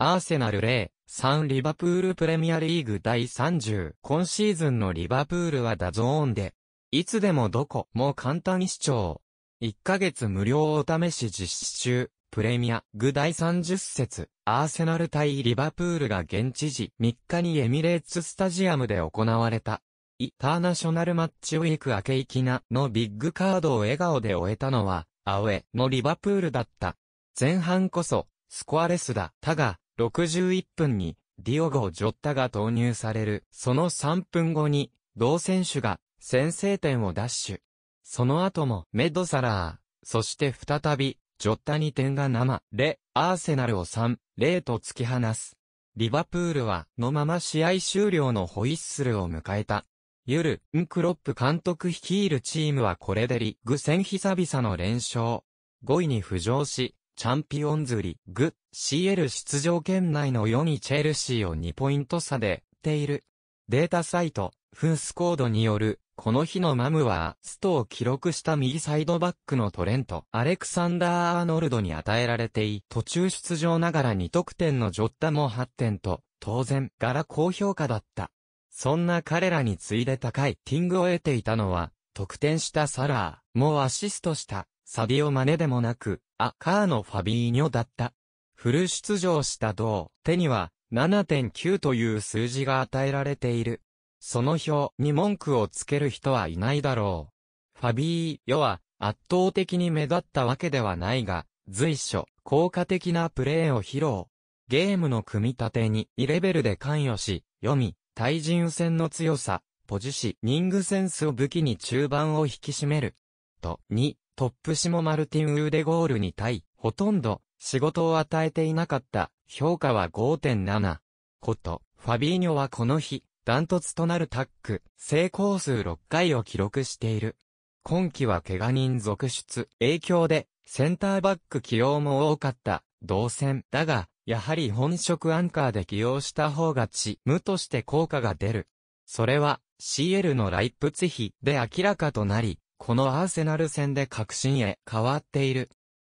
アーセナル0、3リバプールプレミアリーグ第30。今シーズンのリバプールはダゾーンで、いつでもどこも簡単に視聴。1ヶ月無料お試し実施中、プレミア、グ第30節、アーセナル対リバプールが現地時3日にエミレーツスタジアムで行われた。イターナショナルマッチウィーク明け行きなのビッグカードを笑顔で終えたのは、アウェのリバプールだった。前半こそ、スコアレスだ。たが、61分にディオゴ・ジョッタが投入される。その3分後に、同選手が先制点を奪取。その後もメドサラー、そして再び、ジョッタに点が生、レ、アーセナルを3、0と突き放す。リバプールは、のまま試合終了のホイッスルを迎えた。ユル、ンクロップ監督率いるチームはこれでリグ戦久々の連勝。5位に浮上し、チャンピオンズリーグ CL 出場圏内の4位チェルシーを2ポイント差でっている。データサイト、フンスコードによる、この日のマムは、ストを記録した右サイドバックのトレント、アレクサンダー・アーノルドに与えられてい、途中出場ながら2得点のジョッタも8点と、当然、柄高評価だった。そんな彼らに次いで高いティングを得ていたのは、得点したサラー、もアシストしたサディオマネでもなく、アカーノ・ファビーニョだった。フル出場した同、手には、7.9という数字が与えられている。その表に文句をつける人はいないだろう。ファビーヨは圧倒的に目立ったわけではないが、随所、効果的なプレーを披露。ゲームの組み立てにイレベルで関与し、読み、対人戦の強さ、ポジシニングセンスを武器に中盤を引き締める。と、2、トップシモマルティン・ウーデゴールに対、ほとんど仕事を与えていなかった、評価は5.7。こと、ファビーニョはこの日、ダントツとなるタック、成功数6回を記録している。今季は怪我人続出、影響で、センターバック起用も多かった、同戦。だが、やはり本職アンカーで起用した方がチムとして効果が出る。それは、CL のライプツヒで明らかとなり、このアーセナル戦で革新へ変わっている。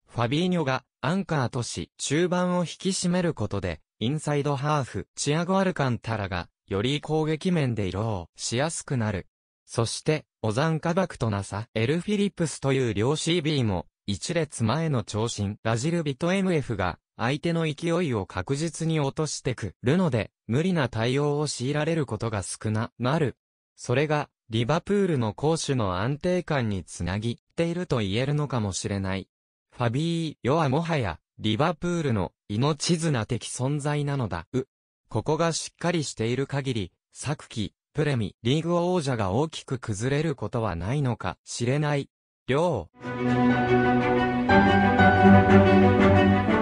ファビーニョがアンカーとし中盤を引き締めることで、インサイドハーフ、チアゴ・アルカンタラが、より攻撃面で色をしやすくなる。そして、オザンカバクとナサ、エル・フィリップスという両 CB も、一列前の長身、ラジルビト・ MF が、相手の勢いを確実に落としてくるので、無理な対応を強いられることが少な、なる。それが、リバプールの攻守の安定感につなぎっていると言えるのかもしれない。ファビーヨはもはや、リバプールの命綱的存在なのだ。う。ここがしっかりしている限り、昨季、プレミ、リーグ王者が大きく崩れることはないのか、知れない。りょう。